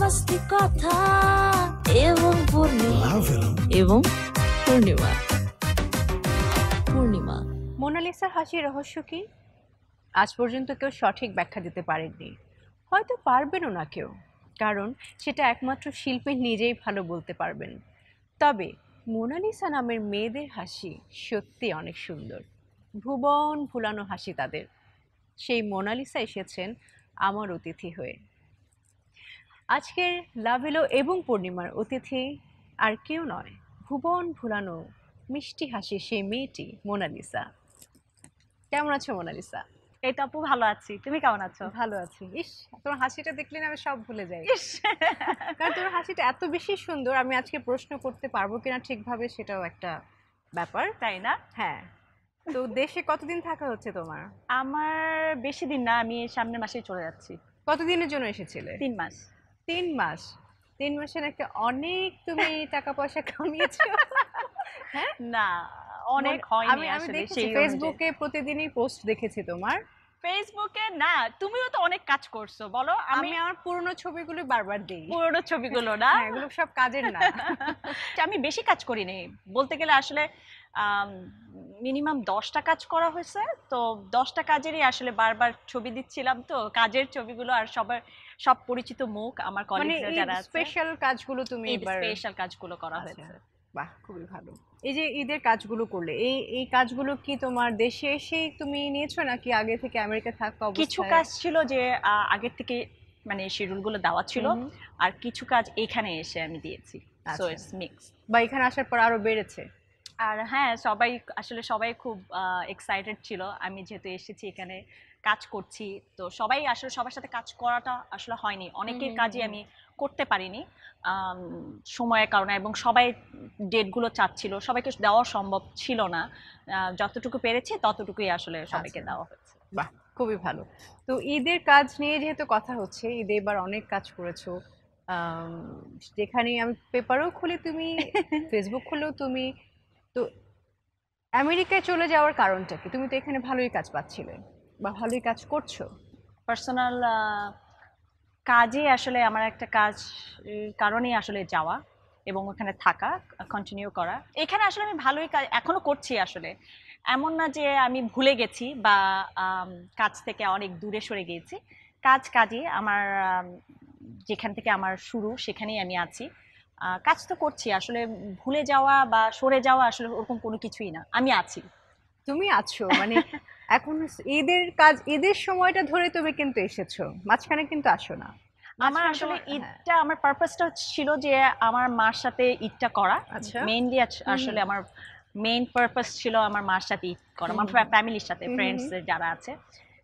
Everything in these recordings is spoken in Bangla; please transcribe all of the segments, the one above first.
মাস্তি কথা এবং পূর্ণিমা এবং পূর্ণিমা পূর্ণিমা মোনালিসার হাসির রহস্য কি আজ পর্যন্ত কেউ সঠিক ব্যাখ্যা দিতে পারেননি হয়তো পারবেনও না কেউ কারণ সেটা একমাত্র শিল্পী নিজেই ভালো বলতে পারবেন তবে মোনালিসা নামের মেয়েদের হাসি সত্যি অনেক সুন্দর ভুবন ভুলানো হাসি তাদের সেই মোনালিসা এসেছেন আমার অতিথি হয়ে আজকের লাভেলো এবং পূর্ণিমার অতিথি আর কেউ নয় ভুবন ভুলানো মিষ্টি হাসি সেই মেয়েটি মোনালিসা কেমন আছো মোনালিসা এই তো আপু ভালো আছি তুমি কেমন আছো ভালো আছি ইস তোমার হাসিটা দেখলে আমি সব ভুলে যাই কারণ তোমার হাসিটা এত বেশি সুন্দর আমি আজকে প্রশ্ন করতে পারবো কিনা ঠিকভাবে সেটাও একটা ব্যাপার তাই না হ্যাঁ তো দেশে কতদিন থাকা হচ্ছে তোমার আমার বেশি দিন না আমি সামনের মাসেই চলে যাচ্ছি কতদিনের জন্য এসেছিলে তিন মাস তিন মাস তিন মাসে নাকি অনেক তুমি টাকা পয়সা কামিয়েছো হ্যাঁ না অনেক হয়নি আমি আমি দেখেছি ফেসবুকে প্রতিদিনই পোস্ট দেখেছি তোমার ফেসবুকে না তুমিও তো অনেক কাজ করছো বলো আমি আমার পুরনো ছবিগুলো বারবার দিই পুরনো ছবিগুলো না হ্যাঁ, এগুলো সব কাজের না আমি বেশি কাজ করি নি বলতে গেলে আসলে মিনিমাম দশটা কাজ করা হয়েছে তো দশটা কাজেরই আসলে বারবার ছবি দিচ্ছিলাম তো কাজের ছবিগুলো আর সবার সব পরিচিত মুখ আমার কলিগরা মানে যারা আছে স্পেশাল কাজগুলো তুমি এবার স্পেশাল কাজগুলো করা আচ্ছা। হয়েছে বাহ খুবই ভালো এই যে ঈদের কাজগুলো করলে এই এই কাজগুলো কি তোমার দেশে এসেই তুমি নিয়েছো নাকি আগে থেকে আমেরিকা থাকতো কিছু কাজ ছিল যে আগের থেকে মানে শিডিউলগুলো দেওয়া ছিল আর কিছু কাজ এখানে এসে আমি দিয়েছি সো ইটস মিক্স বা এখানে আসার পর আরো বেড়েছে আর হ্যাঁ সবাই আসলে সবাই খুব এক্সাইটেড ছিল আমি যেহেতু এসেছি এখানে কাজ করছি তো সবাই আসলে সবার সাথে কাজ করাটা আসলে হয়নি অনেকের কাজই আমি করতে পারিনি সময়ের কারণে এবং সবাই ডেটগুলো চাচ্ছিল সবাইকে দেওয়া সম্ভব ছিল না যতটুকু পেরেছি ততটুকুই আসলে সবাইকে দেওয়া হয়েছে বাহ খুবই ভালো তো ঈদের কাজ নিয়ে যেহেতু কথা হচ্ছে ঈদে এবার অনেক কাজ করেছো যেখানে আমি পেপারও খুলে তুমি ফেসবুক খুলেও তুমি তো আমেরিকায় চলে যাওয়ার কারণটা কি তুমি তো এখানে ভালোই কাজ পাচ্ছিলে বা ভালোই কাজ করছো পার্সোনাল কাজে আসলে আমার একটা কাজ কারণেই আসলে যাওয়া এবং ওখানে থাকা কন্টিনিউ করা এখানে আসলে আমি ভালোই কাজ এখনও করছি আসলে এমন না যে আমি ভুলে গেছি বা কাজ থেকে অনেক দূরে সরে গিয়েছি কাজ কাজে আমার যেখান থেকে আমার শুরু সেখানেই আমি আছি কাজ তো করছি আসলে ভুলে যাওয়া বা সরে যাওয়া আসলে ওরকম কোনো কিছুই না আমি আছি তুমি আছো মানে এখন ঈদের কাজ ঈদের সময়টা ধরে তুমি কিন্তু এসেছো মাঝখানে কিন্তু আসো না আমার আসলে ঈদটা হ্যাঁ। আমার পারপাসটা ছিল যে আমার মার সাথে ঈদটা করা আচ্ছা। মেইনলি আসলে আমার মেইন পারপাস ছিল আমার মার সাথে ঈদ করা আমার ফ্যামিলির সাথে ফ্রেন্ডস যারা আছে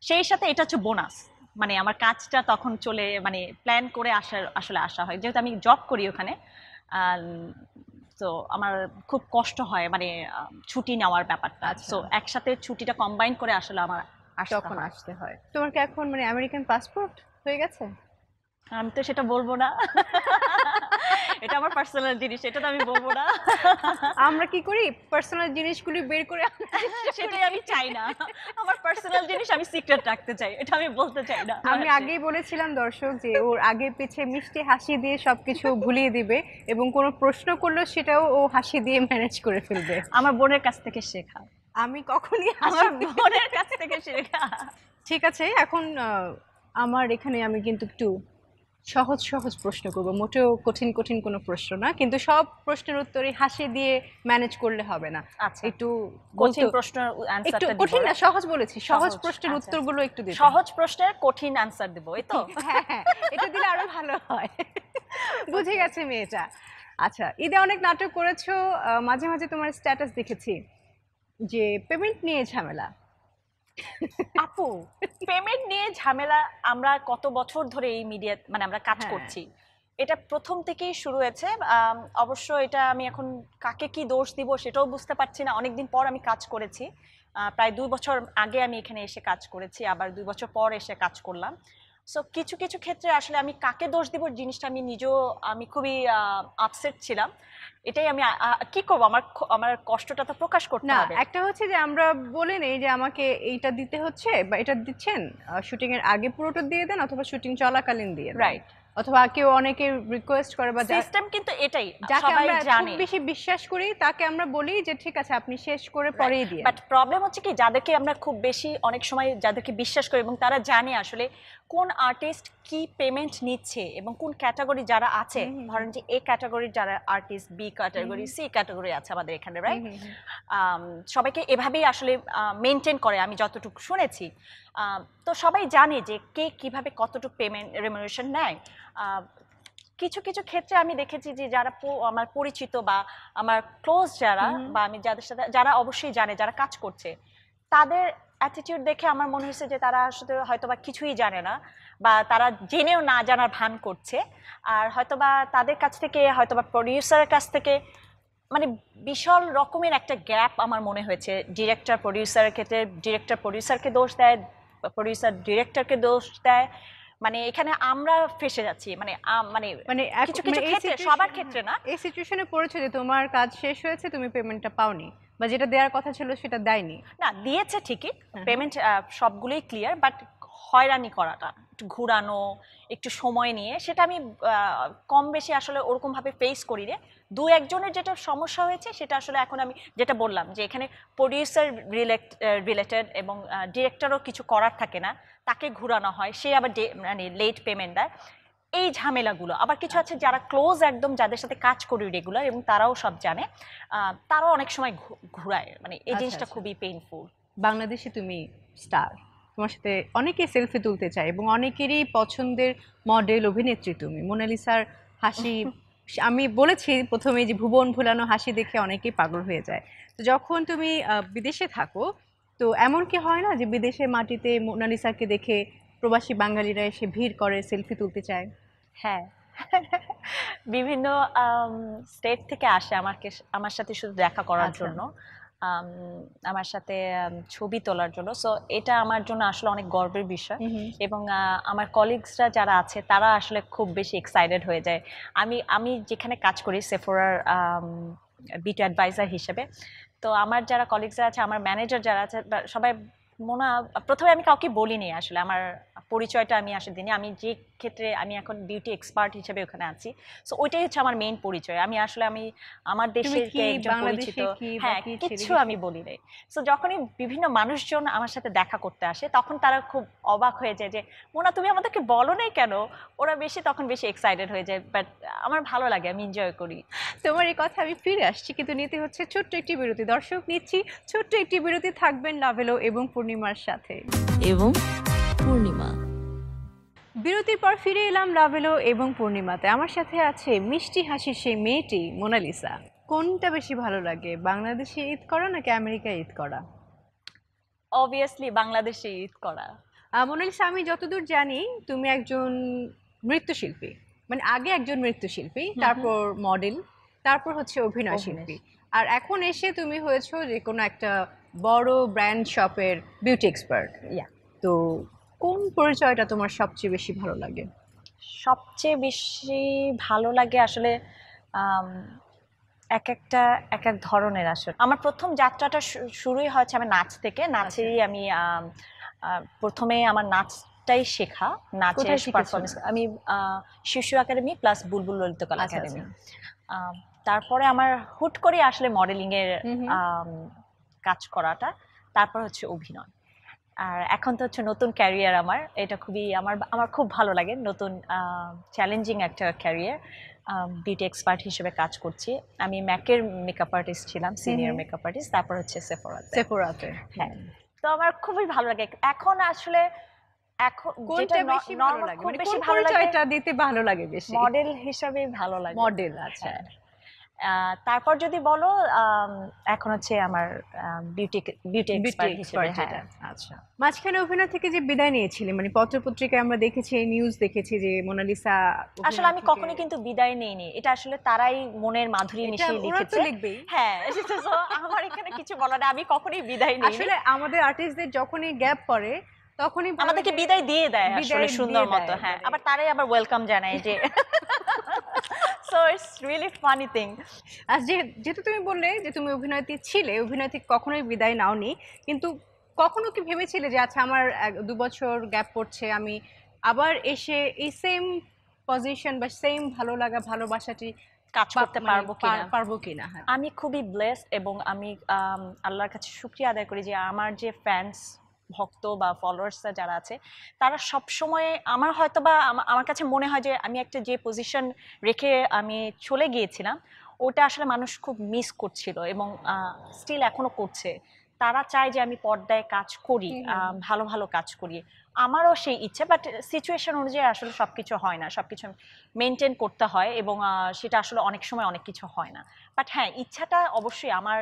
সেই সাথে এটা হচ্ছে বোনাস মানে আমার কাজটা তখন চলে মানে প্ল্যান করে আসার আসলে আসা হয় যেহেতু আমি জব করি ওখানে তো আমার খুব কষ্ট হয় মানে ছুটি নেওয়ার ব্যাপারটা সো আচ্ছা। একসাথে ছুটিটা কম্বাইন করে আসলে আমার আসতে হয় তোমার কি এখন মানে আমেরিকান পাসপোর্ট হয়ে গেছে আমি তো সেটা বলবো না এটা আমার পার্সোনাল জিনিস এটা তো আমি বলবো না আমরা কি করি পার্সোনাল জিনিসগুলি বের করে সেটাই আমি চাই না আমার পার্সোনাল জিনিস আমি সিক্রেট রাখতে চাই এটা আমি বলতে চাই না আমি আগেই বলেছিলাম দর্শক যে ওর আগে পিছে মিষ্টি হাসি দিয়ে সবকিছু ভুলিয়ে দিবে এবং কোনো প্রশ্ন করলেও সেটাও ও হাসি দিয়ে ম্যানেজ করে ফেলবে আমার বোনের কাছ থেকে শেখা আমি কখনই আমার বোনের কাছ থেকে শেখা ঠিক আছে এখন আমার এখানে আমি কিন্তু একটু সহজ সহজ প্রশ্ন করব মোটেও কঠিন কঠিন কোনো প্রশ্ন না কিন্তু সব প্রশ্নের উত্তরে হাসি দিয়ে ম্যানেজ করলে হবে না আচ্ছা একটু কঠিন প্রশ্ন একটু কঠিন না সহজ বলেছি সহজ প্রশ্নের আচ্ছা। উত্তরগুলো একটু দিই সহজ প্রশ্নের কঠিন আনসার দেব এই তো হ্যাঁ হ্যাঁ এটা দিলে আরো ভালো হয় বুঝে গেছে মেয়েটা আচ্ছা ঈদে অনেক নাটক করেছো মাঝে মাঝে তোমার স্ট্যাটাস দেখেছি যে পেমেন্ট নিয়ে ঝামেলা আপু পেমেন্ট নিয়ে ঝামেলা আমরা কত বছর ধরে এই মিডিয়া মানে আমরা কাজ হ্যাঁ। করছি এটা প্রথম থেকেই শুরু হয়েছে অবশ্য এটা আমি এখন কাকে কি দোষ দিব সেটাও বুঝতে পারছি না অনেকদিন পর আমি কাজ করেছি প্রায় দুই বছর আগে আমি এখানে এসে কাজ করেছি আবার দুই বছর পর এসে কাজ করলাম সো কিছু কিছু ক্ষেত্রে আসলে আমি কাকে দোষ দিব জিনিসটা আমি নিজেও আমি খুবই আপসেট ছিলাম এটাই আমি কি করবো আমার আমার কষ্টটা তো প্রকাশ করতে না একটা হচ্ছে যে আমরা বলে নেই যে আমাকে এইটা দিতে হচ্ছে বা এটা দিচ্ছেন শুটিং এর আগে পুরোটা দিয়ে দেন অথবা শুটিং চলাকালীন দিয়ে রাইট অথবা কেউ অনেকে রিকোয়েস্ট করে বা সিস্টেম কিন্তু এটাই যাকে আমরা খুব বেশি বিশ্বাস করি তাকে আমরা বলি যে ঠিক আছে আপনি শেষ করে পরেই দিয়ে বাট প্রবলেম হচ্ছে কি যাদেরকে আমরা খুব বেশি অনেক সময় যাদেরকে বিশ্বাস করি এবং তারা জানে আসলে কোন আর্টিস্ট কি পেমেন্ট নিচ্ছে এবং কোন ক্যাটাগরি যারা আছে ধরেন যে এ ক্যাটাগরির যারা artist B category C category আছে আমাদের এখানে রাইট সবাইকে এভাবেই আসলে মেনটেন করে আমি যতটুকু শুনেছি তো সবাই জানে যে কে কিভাবে কতটুকু পেমেন্ট রেমুনেশন নেয় কিছু কিছু ক্ষেত্রে আমি দেখেছি যে যারা আমার পরিচিত বা আমার ক্লোজ যারা বা আমি যাদের সাথে যারা অবশ্যই জানে যারা কাজ করছে তাদের অ্যাটিটিউড দেখে আমার মনে হয়েছে যে তারা আসলে হয়তোবা কিছুই জানে না বা তারা জেনেও না জানার ভান করছে আর হয়তোবা তাদের কাছ থেকে হয়তোবা প্রডিউসারের কাছ থেকে মানে বিশাল রকমের একটা গ্যাপ আমার মনে হয়েছে ডিরেক্টর প্রডিউসারের ক্ষেত্রে ডিরেক্টর প্রডিউসারকে দোষ দেয় প্রডিউসার ডিরেক্টরকে দোষ দেয় মানে এখানে আমরা ফেসে যাচ্ছি মানে মানে মানে কিছু কিছু মানে ক্ষেত্রে সবার ক্ষেত্রে না এই সিচুয়েশনে পড়েছো যে তোমার কাজ শেষ হয়েছে তুমি পেমেন্টটা পাওনি বা যেটা দেওয়ার কথা ছিল সেটা দেয়নি না দিয়েছে ঠিকই পেমেন্ট হ্যাঁ। সবগুলোই ক্লিয়ার বাট হয়রানি করাটা একটু ঘুরানো একটু সময় নিয়ে সেটা আমি কম বেশি আসলে ওরকমভাবে ফেস করি রে দু একজনের যেটা সমস্যা হয়েছে সেটা আসলে এখন আমি যেটা বললাম যে এখানে প্রডিউসার রিলেটেড এবং ডিরেক্টরও কিছু করার থাকে না তাকে ঘুরানো হয় সে আবার মানে লেট পেমেন্ট দেয় এই ঝামেলাগুলো আবার কিছু আছে যারা ক্লোজ একদম যাদের সাথে কাজ করি রেগুলার এবং তারাও সব জানে তারাও অনেক সময় ঘুরায় মানে এই আচ্ছা, জিনিসটা আচ্ছা। খুবই পেইনফুল বাংলাদেশে তুমি স্টার তোমার সাথে অনেকে সেলফি তুলতে চায় এবং অনেকেরই পছন্দের মডেল অভিনেত্রী তুমি মোনালিসার হাসি আমি বলেছি প্রথমে যে ভুবন ভুলানো হাসি দেখে অনেকেই পাগল হয়ে যায় তো যখন তুমি বিদেশে থাকো তো এমন কি হয় না যে বিদেশে মাটিতে মোনালিসাকে দেখে প্রবাসী বাঙালিরা এসে ভিড় করে সেলফি তুলতে চায় হ্যাঁ বিভিন্ন স্টেট থেকে আসে আমাকে আমার সাথে শুধু দেখা করার আচ্ছা। জন্য আমার সাথে ছবি তোলার জন্য সো এটা আমার জন্য আসলে অনেক গর্বের বিষয় এবং আমার কলিগসরা যারা আছে তারা আসলে খুব বেশি এক্সাইটেড হয়ে যায় আমি আমি যেখানে কাজ করি সেফোরার বিট অ্যাডভাইজার হিসেবে তো আমার যারা কলিগসরা আছে আমার ম্যানেজার যারা আছে সবাই মোনা প্রথমে আমি কাউকে বলিনি আসলে আমার পরিচয়টা আমি আসলে দিনে আমি যে ক্ষেত্রে আমি এখন বিউটি এক্সপার্ট হিসেবে ওখানে আছি সো ওইটাই হচ্ছে আমার মেইন পরিচয় আমি আসলে আমি আমার দেশের পরিচিত হ্যাঁ কিছু আমি বলি নাই সো যখনই বিভিন্ন মানুষজন আমার সাথে দেখা করতে আসে তখন তারা খুব অবাক হয়ে যায় যে মোনা তুমি আমাদেরকে বলো নাই কেন ওরা বেশি তখন বেশি এক্সাইটেড হয়ে যায় বাট আমার ভালো লাগে আমি এনজয় করি তোমার এই কথা আমি ফিরে আসছি কিন্তু নিতে হচ্ছে ছোট্ট একটি বিরতি দর্শক নিচ্ছি ছোট্ট একটি বিরতি থাকবেন লাভেলো এবং পূর্ণিমার সাথে এবং পূর্ণিমা বিরতির পর ফিরে এলাম লাভেলো এবং পূর্ণিমাতে আমার সাথে আছে মিষ্টি হাসির সেই মেয়েটি মোনালিসা কোনটা বেশি ভালো লাগে বাংলাদেশে ঈদ করা নাকি আমেরিকায় ঈদ করা অবভিয়াসলি বাংলাদেশে ঈদ করা মোনালিসা আমি যতদূর জানি তুমি একজন নৃত্যশিল্পী মানে আগে একজন নৃত্যশিল্পী তারপর মডেল তারপর হচ্ছে অভিনয় শিল্পী আর এখন এসে তুমি হয়েছো যে কোনো একটা বড় ব্র্যান্ড শপের বিউটি এক্সপার্ট ইয়া তো কোন পরিচয়টা তোমার সবচেয়ে বেশি ভালো লাগে সবচেয়ে বেশি ভালো লাগে আসলে এক একটা এক এক ধরনের আসলে আমার প্রথম যাত্রাটা শুরুই হয়েছে আমি নাচ থেকে নাচেরই আচ্ছা। আমি প্রথমে আমার নাচটাই শেখা নাচের পারফরমেন্স আমি শিশু একাডেমি প্লাস বুলবুল ললিত কলা আচ্ছা, একাডেমি আচ্ছা। তারপরে আমার হুট করে আসলে মডেলিংয়ের কাজ করাটা তারপর হচ্ছে অভিনয় আর এখন তো হচ্ছে নতুন ক্যারিয়ার আমার এটা খুবই আমার আমার খুব ভালো লাগে নতুন চ্যালেঞ্জিং একটা ক্যারিয়ার বিউটি এক্সপার্ট হিসেবে কাজ করছি আমি ম্যাকের মেকআপ আর্টিস্ট ছিলাম সিনিয়র মেকআপ আর্টিস্ট তারপর হচ্ছে সেফোরাতে সেফোরাতে হ্যাঁ তো আমার খুবই ভালো লাগে এখন আসলে এখন বেশি ভালো লাগে মানে দিতে ভালো লাগে বেশি মডেল হিসাবে ভালো লাগে মডেল আচ্ছা হ্যাঁ। তারপর যদি বলো এখন হচ্ছে আমার বিউটি হ্যাঁ, বিউটি আচ্ছা মাঝখানে অভিনয় থেকে যে বিদায় নিয়েছিলেন মানে পত্রপত্রিকায় আমরা দেখেছি নিউজ দেখেছি যে মোনালিসা আসলে আমি কখনো কিন্তু বিদায় নেইনি এটা আসলে তারাই মনের মাধুরী মিশিয়ে লিখেছে হ্যাঁ আমার এখানে কিছু বলার আমি কখনোই বিদায় নেই আসলে আমাদের আর্টিস্টদের যখনই গ্যাপ পড়ে তখনই আমাদেরকে বিদায় দিয়ে দেয় আসলে সুন্দর মতো হ্যাঁ আবার তারাই আবার ওয়েলকাম জানায় যে so it's really funny thing আর যেহেতু তুমি বললে যে তুমি অভিনয়তে ছিলে অভিনয় থেকে কখনোই বিদায় নাওনি কিন্তু কখনো কি ভেবেছিলে যে আচ্ছা আমার দু বছর গ্যাপ পড়ছে আমি আবার এসে এই সেম পজিশন বা সেম ভালো লাগা ভালোবাসাটি কাজ করতে মানে পারবো কিনা পারবো কিনা হ্যাঁ। আমি খুবই ব্লেসড এবং আমি আল্লাহর কাছে সুক্রিয়া আদায় করি যে আমার যে ফ্যান্স ভক্ত বা ফলোয়ার্সরা যারা আছে তারা সব সময় আমার হয়তো বা আমার কাছে মনে হয় যে আমি একটা যে পজিশন রেখে আমি চলে গিয়েছিলাম ওটা আসলে মানুষ খুব মিস করছিল এবং স্টিল এখনো করছে তারা চায় যে আমি পর্দায় কাজ করি ভালো ভালো কাজ করি আমারও সেই ইচ্ছে বাট সিচুয়েশন অনুযায়ী আসলে সব কিছু হয় না সব কিছু মেনটেন করতে হয় এবং সেটা আসলে অনেক সময় অনেক কিছু হয় না বাট হ্যাঁ ইচ্ছাটা অবশ্যই আমার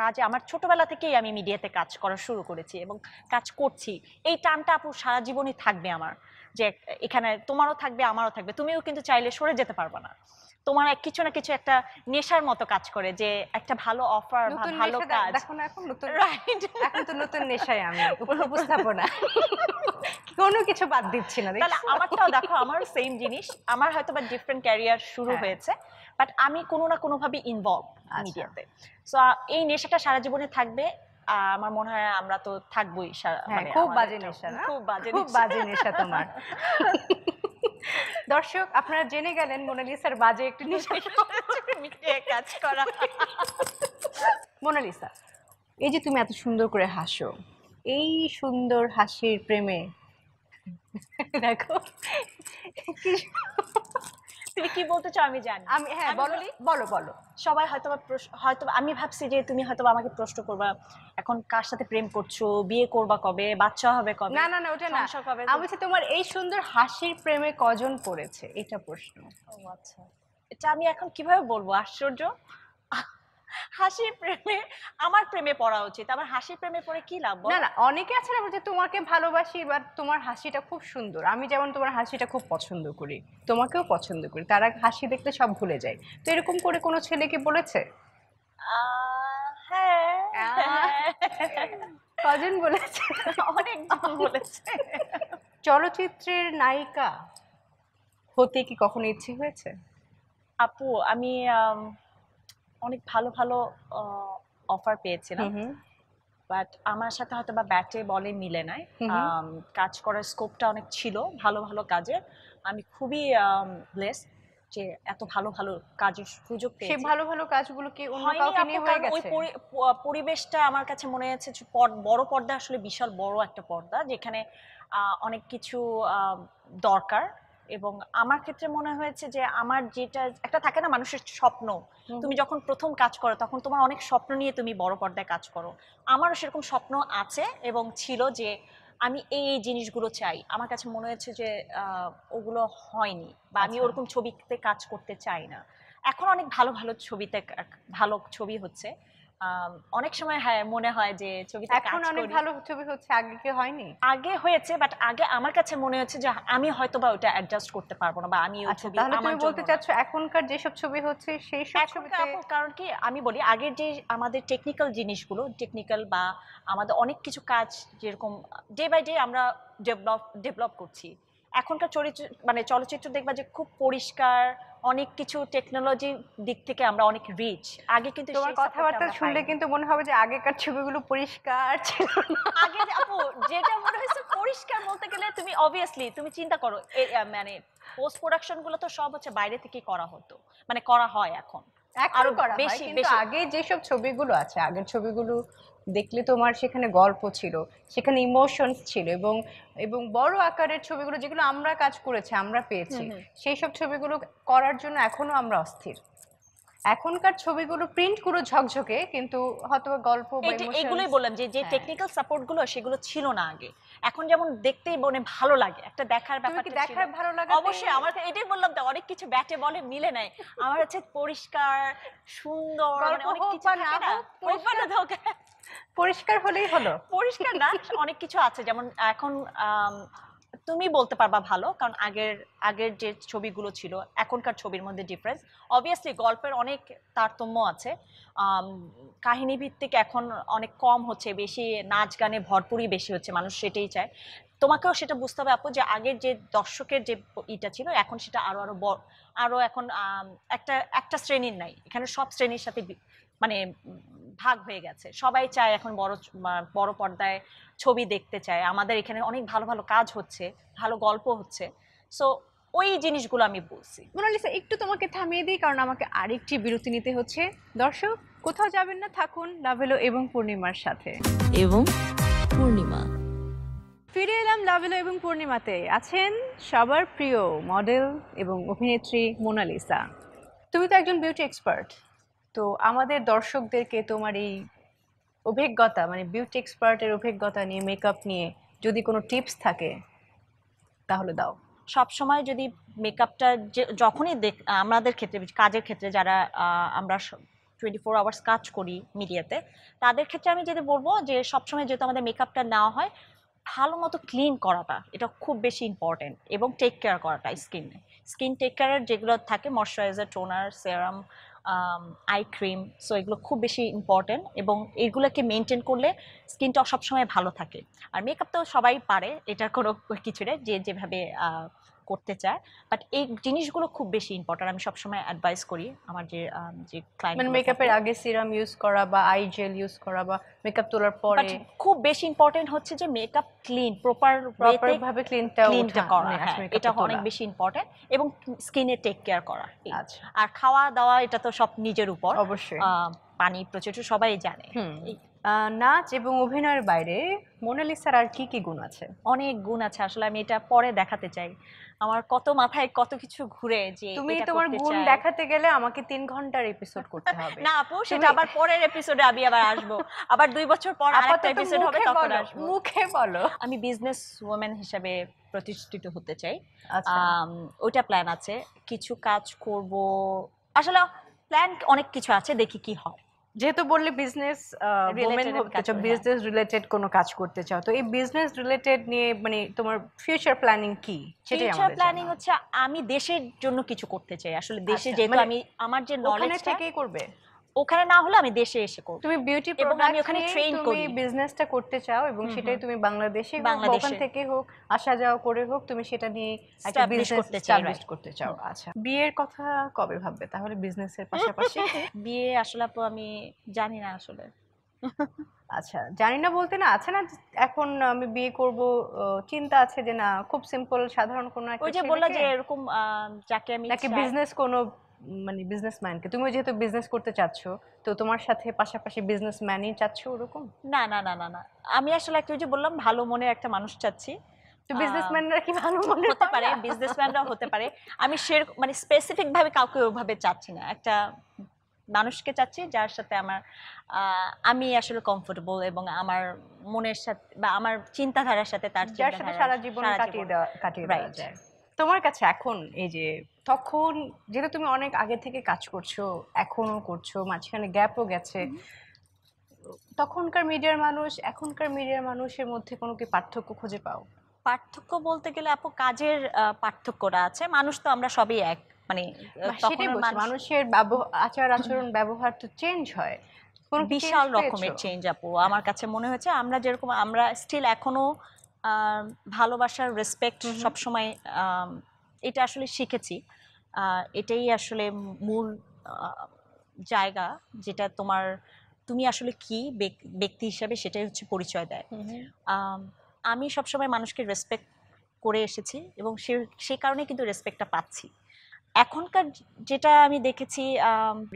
কাজে আমার ছোটবেলা থেকেই আমি মিডিয়াতে কাজ করা শুরু করেছি এবং কাজ করছি এই টানটা আপু সারা জীবনই থাকবে আমার যে এখানে তোমারও থাকবে আমারও থাকবে তুমিও কিন্তু চাইলে সরে যেতে পারবে না তোমার এক কিছু না কিছু একটা নেশার মতো কাজ করে যে একটা ভালো অফার ভালো কাজ এখন তো নতুন নেশায় আমি উপস্থাপনা কোনো কিছু বাদ দিচ্ছি না তাহলে আমারটাও দেখো আমারও সেম জিনিস আমার হয়তো বা ডিফারেন্ট ক্যারিয়ার শুরু হ্যাঁ। হয়েছে বাট আমি কোনো না কোনোভাবে ইনভলভ মিডিয়াতে সো এই নেশাটা সারা জীবনে থাকবে আমার মনে হয় আমরা তো থাকবোই হ্যাঁ, মানে খুব বাজে নেশা খুব বাজে খুব বাজে নেশা তোমার দর্শক আপনারা জেনে গেলেন মোনালিসার বাজে একটু নেশা কাজ করা মোনালিসা এই যে তুমি এত সুন্দর করে হাসো এই সুন্দর হাসির প্রেমে দেখো তুমি কি বলতে চাও আমি জানি আমি হ্যাঁ বলো বলো বলো সবাই হয়তো হয়তো আমি ভাবছি যে তুমি হয়তো আমাকে প্রশ্ন করবা এখন কার সাথে প্রেম করছো বিয়ে করবা কবে বাচ্চা হবে কবে না না না ওটা না আমি বলছি তোমার এই সুন্দর হাসির প্রেমে কজন পড়েছে এটা প্রশ্ন ও আচ্ছা এটা আমি এখন কিভাবে বলবো আশ্চর্য হাসির প্রেমে আমার প্রেমে পড়া উচিত আমার হাসির প্রেমে পড়ে কি লাভ না না অনেকে আছে না বলছে তোমাকে ভালোবাসি বা তোমার হাসিটা খুব সুন্দর আমি যেমন তোমার হাসিটা খুব পছন্দ করি তোমাকেও পছন্দ করি তারা হাসি দেখতে সব ভুলে যায় তো এরকম করে কোনো ছেলেকে বলেছে হ্যাঁ। কজন বলেছে অনেক বলেছে চলচ্চিত্রের নায়িকা হতে কি কখনো ইচ্ছে হয়েছে আপু আমি অনেক ভালো ভালো অফার পেয়েছিলাম বাট আমার সাথে হয়তো বা ব্যাটে বলে মিলে নাই কাজ করার স্কোপটা অনেক ছিল ভালো ভালো কাজের আমি খুবই ব্লেস যে এত ভালো ভালো কাজের সুযোগ পেয়েছি সেই ভালো ভালো কাজগুলো কি অন্য কাউকে নিয়ে হয়ে গেছে ওই পরিবেশটা আমার কাছে মনে হচ্ছে বড় পর্দা আসলে বিশাল বড় একটা পর্দা যেখানে অনেক কিছু দরকার এবং আমার ক্ষেত্রে মনে হয়েছে যে আমার যেটা একটা থাকে না মানুষের স্বপ্ন তুমি যখন প্রথম কাজ করো তখন তোমার অনেক স্বপ্ন নিয়ে তুমি বড় পর্দায় কাজ করো আমারও সেরকম স্বপ্ন আছে এবং ছিল যে আমি এই এই জিনিসগুলো চাই আমার কাছে মনে হয়েছে যে ওগুলো হয়নি বা আমি আচ্ছা। ওরকম ছবিতে কাজ করতে চাই না এখন অনেক ভালো ভালো ছবিতে ভালো ছবি হচ্ছে অনেক সময় হ্যাঁ মনে হয় যে ছবিতে এখন অনেক ভালো ছবি হচ্ছে আগে কি হয়নি আগে হয়েছে বাট আগে আমার কাছে মনে হচ্ছে যে আমি হয়তো বা ওটা অ্যাডজাস্ট করতে পারবো না বা আমি ওই আচ্ছা, ছবি তাহলে তুমি বলতে চাচ্ছ এখনকার যেসব ছবি হচ্ছে সেই সব ছবিতে কারণ কি আমি বলি আগে যে আমাদের টেকনিক্যাল জিনিসগুলো টেকনিক্যাল বা আমাদের অনেক কিছু কাজ যেরকম ডে বাই ডে আমরা ডেভেলপ ডেভেলপ করছি এখনকার চরিত্র মানে চলচ্চিত্র দেখবা যে খুব পরিষ্কার অনেক কিছু টেকনোলজি দিক থেকে আমরা অনেক রিচ আগে কিন্তু তোমার কথাবার্তা শুনলে কিন্তু মনে হবে যে আগেকার ছবিগুলো পরিষ্কার ছিল আগে আপু যেটা মনে হয়েছে পরিষ্কার বলতে গেলে তুমি অবভিয়াসলি তুমি চিন্তা করো মানে পোস্ট প্রোডাকশন গুলো তো সব হচ্ছে বাইরে থেকে করা হতো মানে করা হয় এখন আরো বেশি আগে যেসব ছবিগুলো আছে আগের ছবিগুলো দেখলে তোমার সেখানে গল্প ছিল সেখানে ইমোশনস ছিল এবং এবং বড় আকারের ছবিগুলো যেগুলো আমরা কাজ করেছি আমরা পেয়েছি সেই সব ছবিগুলো করার জন্য এখনো আমরা অস্থির আচ্ছা। এখনকার ছবিগুলো প্রিন্ট পুরো ঝকঝকে কিন্তু হয়তো গল্প এগুলোই বললাম যে যে টেকনিক্যাল সাপোর্ট গুলো সেগুলো ছিল না আগে এখন যেমন দেখতেই মনে ভালো লাগে একটা দেখার ব্যাপার কি দেখার ভালো লাগে অবশ্যই আমার এটাই বললাম তো অনেক কিছু ব্যাটে বলে মিলে নাই আমার হচ্ছে পরিষ্কার সুন্দর মানে অনেক কিছু না পরিষ্কার হলেই হলো পরিষ্কার না অনেক কিছু আছে যেমন এখন তুমি বলতে পারবা ভালো কারণ আগের আগের যে ছবিগুলো ছিল এখনকার ছবির মধ্যে ডিফারেন্স অবভিয়াসলি গল্পের অনেক তারতম্য আছে কাহিনী ভিত্তিক এখন অনেক কম হচ্ছে বেশি নাচ গানে ভরপুরই বেশি হচ্ছে মানুষ সেটাই চায় তোমাকেও সেটা বুঝতে হবে আপু যে আগের যে দর্শকের যে ইটা ছিল এখন সেটা আরও আরও বড় আরও এখন একটা একটা শ্রেণীর নাই এখানে সব শ্রেণীর সাথে মানে ভাগ হয়ে গেছে সবাই চায় এখন বড় বড় পর্দায় ছবি দেখতে চায় আমাদের এখানে অনেক ভালো ভালো কাজ হচ্ছে ভালো গল্প হচ্ছে সো ওই জিনিসগুলো আমি বলছি মোনালিসা একটু তোমাকে থামিয়ে দিই কারণ আমাকে আরেকটি বিরতি নিতে হচ্ছে দর্শক কোথাও যাবেন না থাকুন লাভেলো এবং পূর্ণিমার সাথে এবং পূর্ণিমা ফিরে এলাম লাভেলো এবং পূর্ণিমাতে আছেন সবার প্রিয় মডেল এবং অভিনেত্রী মোনালিসা তুমি তো একজন বিউটি এক্সপার্ট তো আমাদের দর্শকদেরকে তোমার এই অভিজ্ঞতা মানে বিউটি এক্সপার্টের অভিজ্ঞতা নিয়ে মেকআপ নিয়ে যদি কোনো টিপস থাকে তাহলে দাও সবসময় যদি মেকআপটা যে যখনই দেখ আমাদের ক্ষেত্রে কাজের ক্ষেত্রে যারা আমরা টোয়েন্টি ফোর আওয়ার্স কাজ করি মিডিয়াতে তাদের ক্ষেত্রে আমি যদি বলবো যে সবসময় যেহেতু আমাদের মেকআপটা নেওয়া হয় ভালো মতো ক্লিন করাটা এটা খুব বেশি ইম্পর্টেন্ট এবং টেক কেয়ার করাটা স্কিন স্কিন টেক কেয়ারের যেগুলো থাকে moisturiser toner serum eye cream so এগুলো খুব বেশি ইম্পর্টেন্ট এবং এগুলোকে মেনটেন করলে স্কিনটা সবসময় ভালো থাকে আর মেকআপ তো সবাই পারে এটা কোনো কিছু যে যেভাবে করতে চায় বাট এই জিনিসগুলো খুব বেশি ইম্পর্টেন্ট আমি সবসময় অ্যাডভাইস করি আমার যে যে ক্লায়েন্ট মানে মেকআপের আগে সিরাম ইউজ করা বা আই জেল ইউজ করা বা মেকআপ তোলার পরে খুব বেশি ইম্পর্টেন্ট হচ্ছে যে মেকআপ ক্লিন প্রপার প্রপার ভাবে ক্লিনটা ক্লিনটা করা মানে হ্যাঁ, এটা অনেক বেশি ইম্পর্টেন্ট এবং স্কিনে টেক কেয়ার করা আচ্ছা। আর খাওয়া দাওয়া এটা তো সব নিজের উপর অবশ্যই পানি প্রচুর সবাই জানে নাচ এবং অভিনয়ের বাইরে মোনালিসার আর কি কি গুণ আছে অনেক গুণ আছে আসলে আমি এটা পরে দেখাতে চাই আমার কত মাথায় কত কিছু ঘুরে যে তুমি তোমার গুণ দেখাতে গেলে আমাকে তিন ঘন্টার এপিসোড করতে হবে না আপু সেটা আবার পরের এপিসোডে আমি আবার আসবো আবার দুই বছর পর আরেকটা এপিসোড হবে তখন আসবো মুখে বলো আমি বিজনেস ওম্যান হিসেবে প্রতিষ্ঠিত হতে চাই আচ্ছা। ওইটা প্ল্যান আছে কিছু কাজ করব আসলে প্ল্যান অনেক কিছু আছে দেখি কি হয় যেহেতু বললে বিজনেস বিজনেস রিলেটেড কোনো কাজ করতে চাও তো এই বিজনেস রিলেটেড নিয়ে মানে তোমার ফিউচার প্ল্যানিং কি ফিউচার প্ল্যানিং হচ্ছে আমি দেশের জন্য কিছু করতে চাই আসলে দেশে আচ্ছা, যেহেতু মানে আমি আমার যে নলেজ থেকেই করবে ওখানে না হলে আমি দেশে এসে করব তুমি বিউটি এবং আমি ওখানে ট্রেন করি তুমি বিজনেসটা করতে চাও এবং সেটাই তুমি বাংলাদেশে বাংলাদেশ থেকে হোক আসা যাওয়া করে হোক তুমি সেটা নিয়ে একটা বিজনেস এস্টাবলিশ করতে চাও আচ্ছা বিয়ের কথা কবে ভাববে তাহলে বিজনেসের পাশাপাশি বিয়ে আসলে আপু আমি জানি না আসলে আচ্ছা জানি না বলতে না আছে না এখন আমি বিয়ে করব চিন্তা আছে যে না খুব সিম্পল সাধারণ কোনো একটা ওই যে বললা যে এরকম যাকে আমি নাকি বিজনেস কোনো মানে বিজনেসম্যানকে তুমি যেহেতু বিজনেস করতে চাচ্ছ তো তোমার সাথে পাশাপাশি বিজনেসম্যানই চাচ্ছ ওরকম না না না না না আমি আসলে একটা যে বললাম ভালো মনে একটা মানুষ চাচ্ছি তো বিজনেসম্যানরা কি ভালো মনে হতে পারে বিজনেসম্যানরা হতে পারে আমি সের মানে স্পেসিফিক ভাবে কাউকে ওভাবে চাচ্ছি না একটা মানুষকে চাচ্ছি যার সাথে আমার আমি আসলে কমফোর্টেবল এবং আমার মনের সাথে বা আমার চিন্তাধারার সাথে তার সাথে সারা জীবন কাটিয়ে দেওয়া কাটিয়ে দেওয়া যায় তোমার কাছে এখন এই যে তখন যেটা তুমি অনেক আগে থেকে কাজ করছো এখনো করছো মাঝখানে গ্যাপও গেছে তখনকার মিডিয়ার মানুষ এখনকার মিডিয়ার মানুষের মধ্যে কোনো কি পার্থক্য খুঁজে পাও পার্থক্য বলতে গেলে আপু কাজের পার্থক্যটা আছে মানুষ তো আমরা সবই এক মানে মানুষের আচার আচরণ ব্যবহার তো চেঞ্জ হয় বিশাল রকমের চেঞ্জ আপু আমার কাছে মনে হয়েছে আমরা যেরকম আমরা স্টিল এখনো ভালোবাসার রেসপেক্ট সবসময় এটা আসলে শিখেছি এটাই আসলে মূল জায়গা যেটা তোমার তুমি আসলে কি ব্যক্তি হিসাবে সেটাই হচ্ছে পরিচয় দেয় আমি সবসময় মানুষকে রেসপেক্ট করে এসেছি এবং সে সে কারণে কিন্তু রেসপেক্টটা পাচ্ছি এখনকার যেটা আমি দেখেছি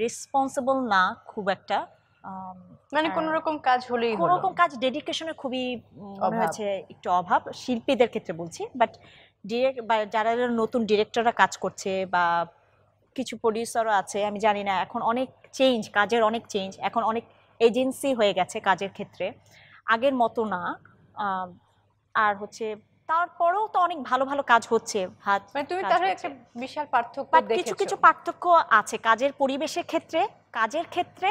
রেসপন্সিবল না খুব একটা মানে হ্যাঁ। কোন রকম কাজ হলেই কোন রকম কাজ ডেডিকেশনের খুবই মনে হয়েছে একটু অভাব শিল্পীদের ক্ষেত্রে বলছি বাট ডিরেক্ট বা যারা নতুন ডিরেক্টররা কাজ করছে বা কিছু প্রডিউসারও আছে আমি জানি না এখন অনেক চেঞ্জ কাজের অনেক চেঞ্জ এখন অনেক এজেন্সি হয়ে গেছে কাজের ক্ষেত্রে আগের মতো না আর হচ্ছে তারপরেও তো অনেক ভালো ভালো কাজ হচ্ছে মানে তুমি বিশাল পার্থক্য কিছু কিছু পার্থক্য আছে কাজের পরিবেশের ক্ষেত্রে কাজের ক্ষেত্রে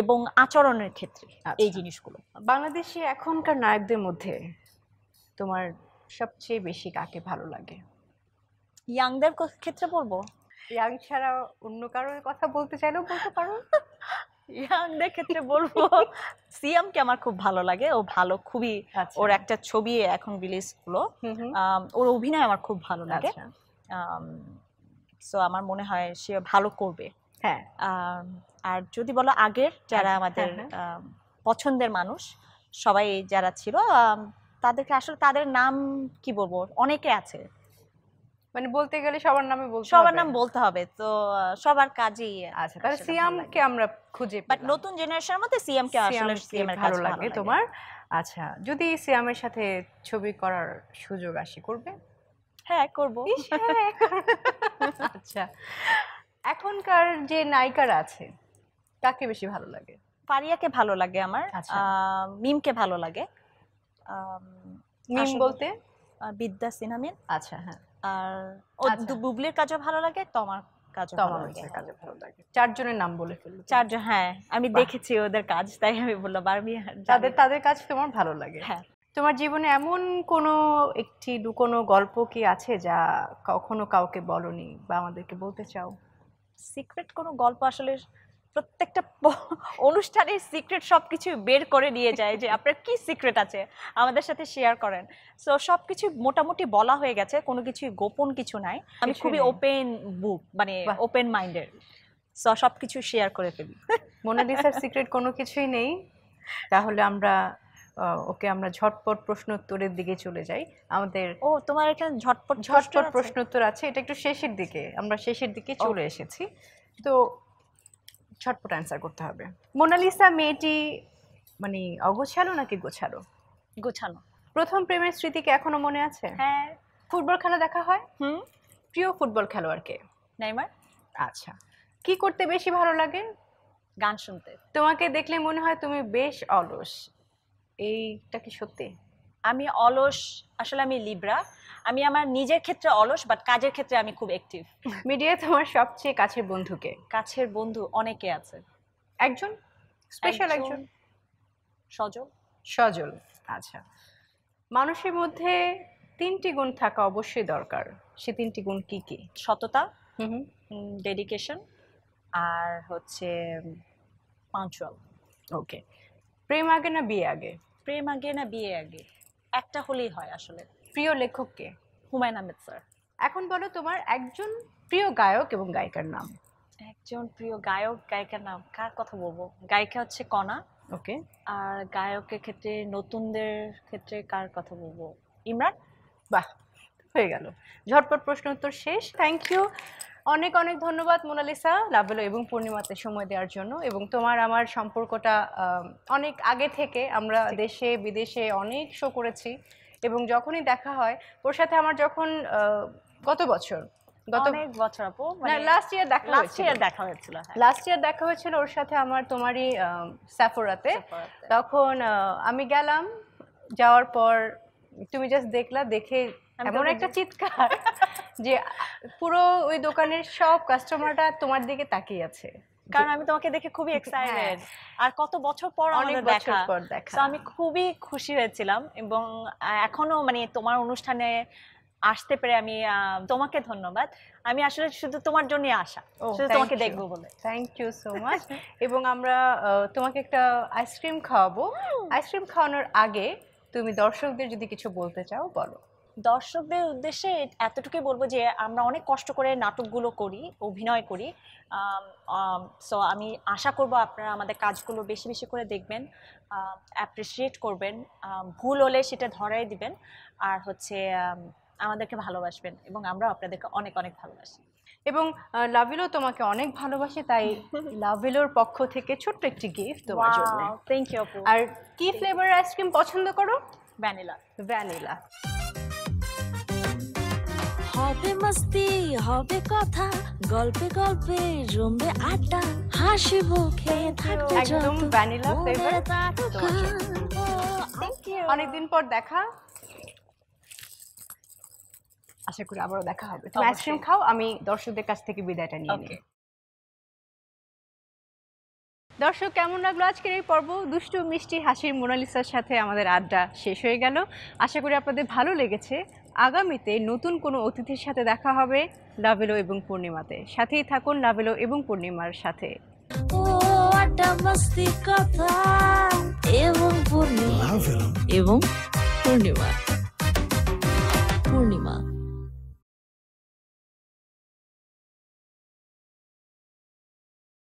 এবং আচরণের ক্ষেত্রে এই আচ্ছা। জিনিসগুলো বাংলাদেশে এখনকার নায়কদের মধ্যে তোমার সবচেয়ে বেশি কাকে ভালো লাগে ইয়াংদের ক্ষেত্রে বলবো ইয়াং ছাড়া অন্য কারোর কথা বলতে চাইলেও বলতে পারো ইয়াংদের ক্ষেত্রে বলবো সিয়ামকে আমার খুব ভালো লাগে ও ভালো খুবই আচ্ছা। ওর একটা ছবি এখন রিলিজ হলো ওর অভিনয় আমার খুব ভালো লাগে সো আচ্ছা। আমার মনে হয় সে ভালো করবে হ্যাঁ আর যদি বলো আগের যারা আচ্ছা, আমাদের হ্যাঁ, হ্যাঁ। পছন্দের মানুষ সবাই যারা ছিল তাদেরকে আসলে তাদের নাম কি বলবো অনেকে আছে মানে বলতে গেলে সবার নামে বলতে সবার নাম বলতে হবে তো সবার কাজই আচ্ছা, তাহলে কে আমরা খুঁজে বাট নতুন জেনারেশনের মধ্যে কে আসলে সিএম এর ভালো লাগে তোমার আচ্ছা যদি সাথে ছবি করার সুযোগ আসি করবে হ্যাঁ করব হ্যাঁ, আচ্ছা এখনকার যে নায়িকারা আছে কাকে বেশি ভালো লাগে কে ভালো লাগে আমার আচ্ছা। মিমকে ভালো লাগে মিম বলতে বিদ্যা সিনামিন আচ্ছা হ্যাঁ আর আচ্ছা। বুবলির কাজও ভালো লাগে তোমার কাজও ভালো লাগে চারজনের নাম বলে ফেললো চারজন হ্যাঁ আমি দেখেছি ওদের কাজ তাই আমি বললাম আমি তাদের তাদের কাজ তোমার ভালো লাগে হ্যাঁ তোমার জীবনে এমন কোনো একটি কোনো গল্প কি আছে যা কখনো কাউকে বলনি বা আমাদেরকে বলতে চাও সিক্রেট কোনো গল্প আসলে প্রত্যেকটা অনুষ্ঠানের সিক্রেট সব কিছু বের করে নিয়ে যায় যে আপনার কি সিক্রেট আছে আমাদের সাথে শেয়ার করেন সো সব কিছু মোটামুটি বলা হয়ে গেছে কোনো কিছু গোপন কিছু নাই আমি খুবই ওপেন বুক মানে ওপেন মাইন্ডের সো সব কিছু শেয়ার করে ফেলি মোনালিসার সিক্রেট কোনো কিছুই নেই তাহলে আমরা ওকে আমরা ঝটপট প্রশ্ন উত্তরের দিকে চলে যাই আমাদের ও তোমার এখানে ঝটপট ঝটপট প্রশ্ন উত্তর আছে এটা একটু শেষের দিকে আমরা শেষের দিকে চলে এসেছি তো ছটপট অ্যান্সার করতে হবে মোনালিসা মেয়েটি মানে অগোছালো নাকি গোছালো গোছালো প্রথম প্রেমের স্মৃতি কি এখনো মনে আছে হ্যাঁ ফুটবল খেলা দেখা হয় হুম প্রিয় ফুটবল খেলোয়াড় কে নেইমার আচ্ছা কি করতে বেশি ভালো লাগে গান শুনতে তোমাকে দেখলে মনে হয় তুমি বেশ অলস এইটা কি সত্যি আমি অলস আসলে আমি লিব্রা আমি আমার নিজের ক্ষেত্রে অলস বাট কাজের ক্ষেত্রে আমি খুব অ্যাক্টিভ মিডিয়া তোমার সবচেয়ে কাছের বন্ধুকে কাছের বন্ধু অনেকে আছে একজন স্পেশাল একজন সজল সজল আচ্ছা মানুষের মধ্যে তিনটি গুণ থাকা অবশ্যই দরকার সে তিনটি গুণ কি কি সততা ডেডিকেশন আর হচ্ছে পাঞ্চুয়াল ওকে প্রেম আগে না বিয়ে আগে প্রেম আগে না বিয়ে আগে একটা হলেই হয় আসলে প্রিয় লেখককে হুমায়ুন আহমেদ স্যার এখন বলো তোমার একজন প্রিয় গায়ক এবং গায়িকার নাম একজন প্রিয় গায়ক গায়িকার নাম কার কথা বলবো গায়িকা হচ্ছে কণা ওকে আর গায়কের ক্ষেত্রে নতুনদের ক্ষেত্রে কার কথা বলবো ইমরান বাহ হয়ে গেল ঝটপট প্রশ্ন উত্তর শেষ থ্যাংক ইউ অনেক অনেক ধন্যবাদ মোনালিসা লাভেলো এবং পূর্ণিমাতে সময় দেওয়ার জন্য এবং তোমার আমার সম্পর্কটা অনেক আগে থেকে আমরা দেশে বিদেশে অনেক শো করেছি এবং যখনই দেখা হয় ওর সাথে আমার যখন গত বছর গত বছর আপু লাস্ট ইয়ার মানে দেখা লাস্ট দেখা হয়েছিল লাস্ট হ্যাঁ। ইয়ার দেখা হয়েছিল ওর সাথে আমার তোমারই সাফোরাতে তখন আমি গেলাম যাওয়ার পর তুমি জাস্ট দেখলা দেখে এমন একটা চিৎকার যে পুরো ওই দোকানের সব কাস্টমারটা তোমার দিকে তাকিয়ে আছে কারণ আমি তোমাকে দেখে খুবই এক্সাইটেড হ্যাঁ। আর কত বছর পর আমাদের দেখা তো আমি খুবই খুশি হয়েছিলাম এবং এখনো মানে তোমার অনুষ্ঠানে আসতে পেরে আমি তোমাকে ধন্যবাদ আমি আসলে শুধু তোমার জন্য আসা শুধু তোমাকে দেখবো বলে থ্যাংক ইউ সো মাচ এবং আমরা তোমাকে একটা আইসক্রিম খাওয়াবো আইসক্রিম খাওয়ানোর আগে তুমি দর্শকদের যদি কিছু বলতে চাও বলো দর্শকদের উদ্দেশ্যে এতটুকুই বলবো যে আমরা অনেক কষ্ট করে নাটকগুলো করি অভিনয় করি সো আমি আশা করব আপনারা আমাদের কাজগুলো বেশি বেশি করে দেখবেন অ্যাপ্রিসিয়েট করবেন ভুল হলে সেটা ধরাই দিবেন আর হচ্ছে আমাদেরকে ভালোবাসবেন এবং আমরা আপনাদেরকে অনেক অনেক ভালোবাসি এবং লাভিলো তোমাকে অনেক ভালোবাসে তাই লাভিলোর পক্ষ থেকে ছোট্ট একটি গিফট তোমার জন্য থ্যাংক ইউ আর কি ফ্লেভার আইসক্রিম পছন্দ করো ভ্যানিলা ভ্যানিলা হবে মস্তি হবে কথা গল্পে গল্পে জমবে আড্ডা হাসিব খেয়ে থাকবে একদম ভ্যানিলা ফ্লেভার ইউ অনেকদিন পর দেখা আশা করি আবারও দেখা হবে তুমি আইসক্রিম খাও আমি দর্শকদের কাছ থেকে বিদায়টা নিয়ে নিই দর্শক কেমন লাগলো আজকের এই পর্ব দুষ্টু মিষ্টি হাসির মোনালিসার সাথে আমাদের আড্ডা শেষ হয়ে গেল আশা করি আপনাদের ভালো লেগেছে আগামীতে নতুন কোনো অতিথির সাথে দেখা হবে লাভেলো এবং পূর্ণিমাতে সাথেই থাকুন লাভেলো এবং পূর্ণিমার সাথে এবং পূর্ণিমা পূর্ণিমা